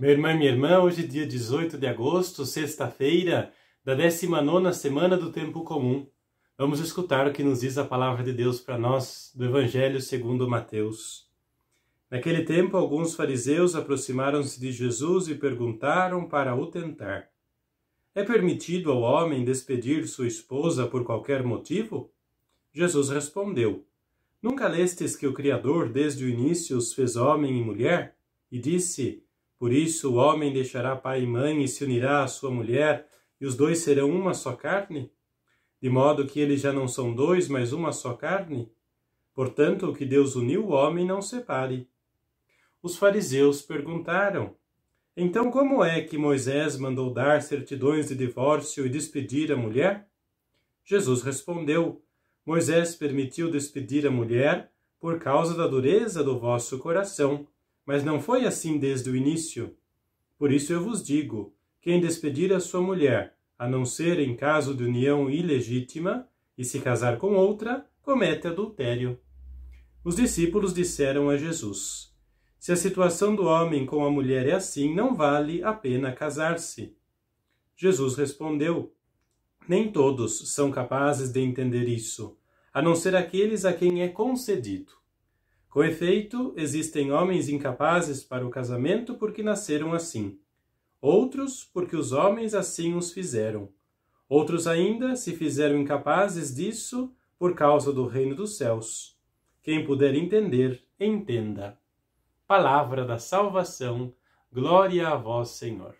Meu irmão e minha irmã, hoje é dia 18 de agosto, sexta-feira, da 19 semana do tempo comum. Vamos escutar o que nos diz a palavra de Deus para nós do Evangelho segundo Mateus. Naquele tempo, alguns fariseus aproximaram-se de Jesus e perguntaram para o tentar: É permitido ao homem despedir sua esposa por qualquer motivo? Jesus respondeu: Nunca lestes que o Criador desde o início os fez homem e mulher? E disse: Por isso o homem deixará pai e mãe e se unirá à sua mulher, e os dois serão uma só carne? De modo que eles já não são dois, mas uma só carne? Portanto, o que Deus uniu, o homem não separe. Os fariseus perguntaram: Então, como é que Moisés mandou dar certidões de divórcio e despedir a mulher? Jesus respondeu: Moisés permitiu despedir a mulher por causa da dureza do vosso coração, mas não foi assim desde o início. Por isso eu vos digo: quem despedir a sua mulher, a não ser em caso de união ilegítima, e se casar com outra, comete adultério. Os discípulos disseram a Jesus: Se a situação do homem com a mulher é assim, não vale a pena casar-se. Jesus respondeu: nem todos são capazes de entender isso, a não ser aqueles a quem é concedido. Com efeito, existem homens incapazes para o casamento porque nasceram assim, outros porque os homens assim os fizeram. Outros ainda se fizeram incapazes disso por causa do reino dos céus. Quem puder entender, entenda. Palavra da salvação, glória a vós, Senhor.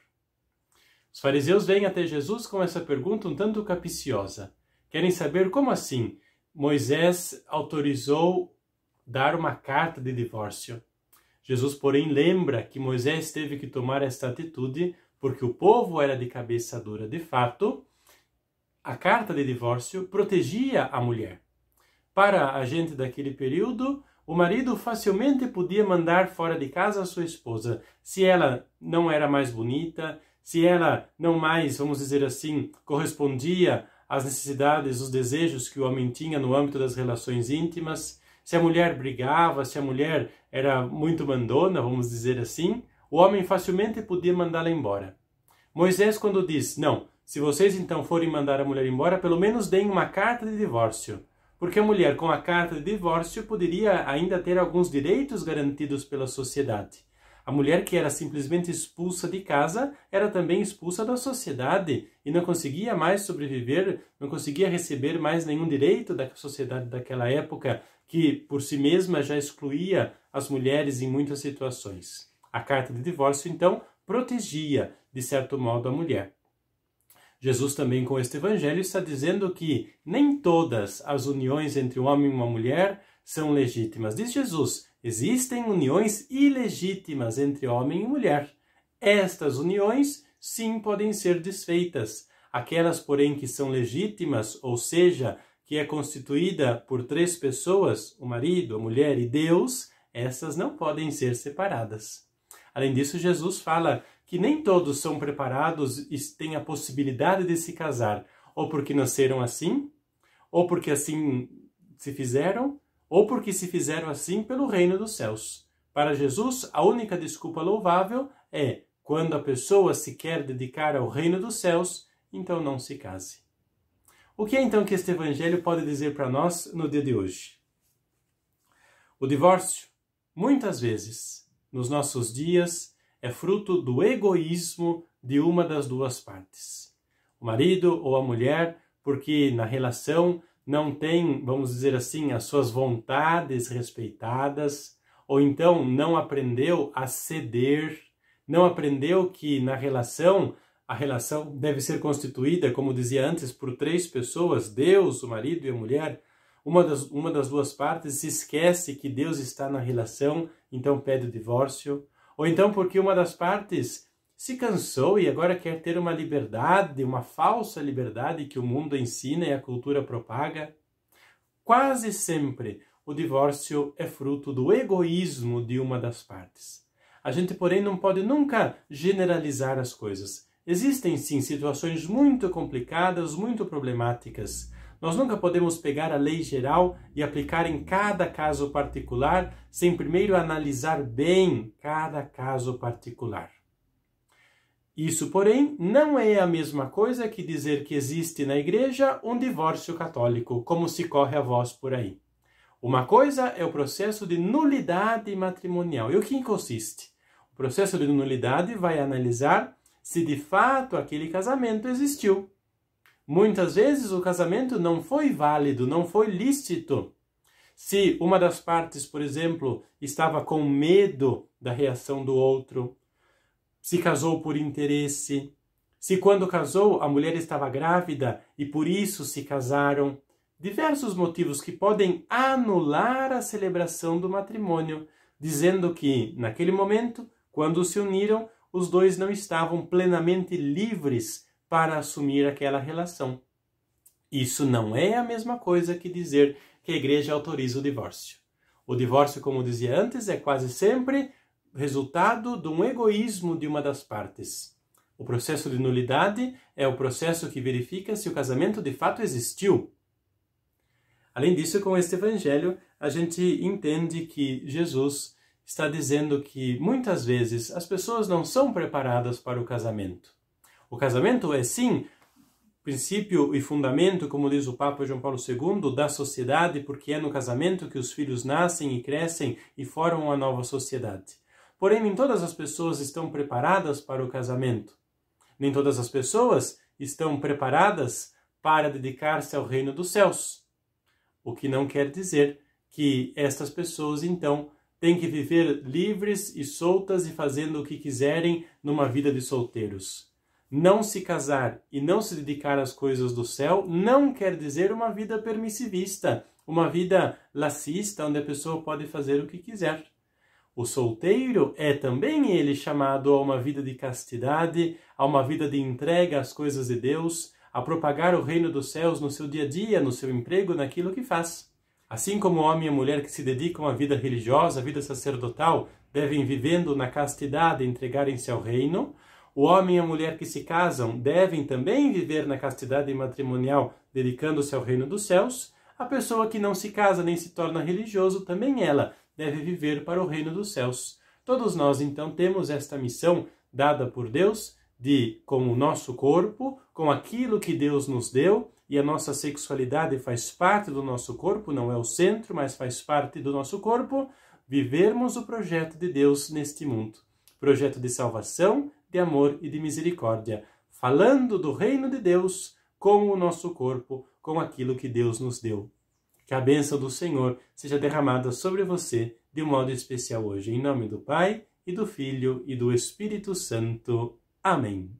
Os fariseus vêm até Jesus com essa pergunta um tanto capiciosa. Querem saber como assim Moisés autorizou dar uma carta de divórcio. Jesus, porém, lembra que Moisés teve que tomar esta atitude porque o povo era de cabeça dura. De fato, a carta de divórcio protegia a mulher. Para a gente daquele período, o marido facilmente podia mandar fora de casa a sua esposa se ela não era mais bonita, se ela não mais, vamos dizer assim, correspondia às necessidades, os desejos que o homem tinha no âmbito das relações íntimas, se a mulher brigava, se a mulher era muito mandona, vamos dizer assim, o homem facilmente podia mandá-la embora. Moisés, quando diz, não, se vocês então forem mandar a mulher embora, pelo menos deem uma carta de divórcio. Porque a mulher com a carta de divórcio poderia ainda ter alguns direitos garantidos pela sociedade. A mulher que era simplesmente expulsa de casa era também expulsa da sociedade e não conseguia mais sobreviver, não conseguia receber mais nenhum direito da sociedade daquela época, que por si mesma já excluía as mulheres em muitas situações. A carta de divórcio, então, protegia, de certo modo, a mulher. Jesus também, com este evangelho, está dizendo que nem todas as uniões entre um homem e uma mulher são legítimas. Diz Jesus: Existem uniões ilegítimas entre homem e mulher. Estas uniões, sim, podem ser desfeitas. Aquelas, porém, que são legítimas, ou seja, que é constituída por três pessoas, o marido, a mulher e Deus, essas não podem ser separadas. Além disso, Jesus fala que nem todos são preparados e têm a possibilidade de se casar, ou porque nasceram assim, ou porque assim se fizeram, ou porque se fizeram assim pelo reino dos céus. Para Jesus, a única desculpa louvável é quando a pessoa se quer dedicar ao reino dos céus, então não se case. O que é então que este evangelho pode dizer para nós no dia de hoje? O divórcio, muitas vezes, nos nossos dias, é fruto do egoísmo de uma das duas partes, o marido ou a mulher, porque na relação não tem, vamos dizer assim, as suas vontades respeitadas, ou então não aprendeu a ceder, não aprendeu que na relação, a relação deve ser constituída, como dizia antes, por três pessoas: Deus, o marido e a mulher. Uma das, uma das duas partes se esquece que Deus está na relação, então pede o divórcio. Ou então porque uma das partes se cansou e agora quer ter uma liberdade, uma falsa liberdade que o mundo ensina e a cultura propaga? Quase sempre o divórcio é fruto do egoísmo de uma das partes. A gente, porém, não pode nunca generalizar as coisas. Existem sim situações muito complicadas, muito problemáticas. Nós nunca podemos pegar a lei geral e aplicar em cada caso particular sem primeiro analisar bem cada caso particular. Isso, porém, não é a mesma coisa que dizer que existe na Igreja um divórcio católico, como se corre a voz por aí. Uma coisa é o processo de nulidade matrimonial. E o que consiste? O processo de nulidade vai analisar se de fato aquele casamento existiu. Muitas vezes o casamento não foi válido, não foi lícito. Se uma das partes, por exemplo, estava com medo da reação do outro, se casou por interesse, se quando casou a mulher estava grávida e por isso se casaram. Diversos motivos que podem anular a celebração do matrimônio, dizendo que, naquele momento, quando se uniram, os dois não estavam plenamente livres para assumir aquela relação. Isso não é a mesma coisa que dizer que a igreja autoriza o divórcio. O divórcio, como dizia antes, é quase sempre resultado de um egoísmo de uma das partes. O processo de nulidade é o processo que verifica se o casamento de fato existiu. Além disso, com este evangelho, a gente entende que Jesus está dizendo que muitas vezes as pessoas não são preparadas para o casamento. O casamento é sim princípio e fundamento, como diz o Papa João Paulo II, da sociedade, porque é no casamento que os filhos nascem e crescem e formam a nova sociedade. Porém, nem todas as pessoas estão preparadas para o casamento. Nem todas as pessoas estão preparadas para dedicar-se ao reino dos céus. O que não quer dizer que estas pessoas, então, têm que viver livres e soltas e fazendo o que quiserem numa vida de solteiros. Não se casar e não se dedicar às coisas do céu não quer dizer uma vida permissivista, uma vida lassista, onde a pessoa pode fazer o que quiser. O solteiro é também ele chamado a uma vida de castidade, a uma vida de entrega às coisas de Deus, a propagar o reino dos céus no seu dia a dia, no seu emprego, naquilo que faz. Assim como o homem e a mulher que se dedicam à vida religiosa, à vida sacerdotal, devem vivendo na castidade entregarem-se ao reino, o homem e a mulher que se casam devem também viver na castidade matrimonial, dedicando-se ao reino dos céus. A pessoa que não se casa nem se torna religioso, também ela deve viver para o reino dos céus. Todos nós, então, temos esta missão dada por Deus de, com o nosso corpo, com aquilo que Deus nos deu, e a nossa sexualidade faz parte do nosso corpo, não é o centro, mas faz parte do nosso corpo, vivermos o projeto de Deus neste mundo projeto de salvação, de amor e de misericórdia, falando do reino de Deus com o nosso corpo, com aquilo que Deus nos deu. Que a bênção do Senhor seja derramada sobre você de um modo especial hoje. Em nome do Pai, e do Filho, e do Espírito Santo. Amém.